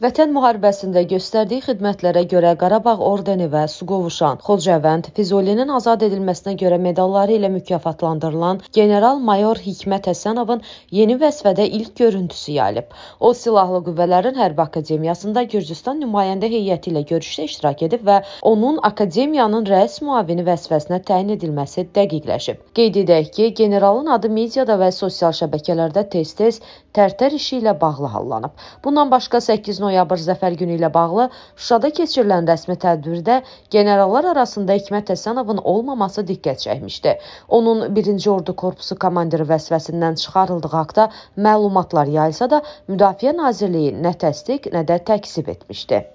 Vətən müharibəsində göstərdiyi xidmətlərə görə Qarabağ ordeni və Suqovuşan, Xocavənd, Füzulinin azad edilməsinə görə medalları ilə mükafatlandırılan general-mayor Hikmət Həsənovun yeni vəzifədə ilk görüntüsü yayılıb. O Silahlı Qüvvələrin Hərbi Akademiyasında Gürcüstan nümayəndə heyəti ilə görüşdə iştirak edib və onun akademiyanın rəis müavini vəzifəsinə təyin edilməsi dəqiqləşib. Qeyd edək ki, generalın adı mediada və sosial şəbəkələrdə tez-tez tərtər işi ilə bağlı hallanıb. Bundan başqa 8 noyabr noyabr zəfər günü ilə bağlı Şuşada keçirilən rəsmi tədbirdə generallar arasında Hikmət Həsənovun olmaması diqqət çəkmişdi. Onun 1-ci Ordu Korpusu komandiri vəsvəsindən çıxarıldığı haqda məlumatlar yayılsa da, Müdafiə Nazirliyi nə təsdiq, nə də təkzib etmişdi.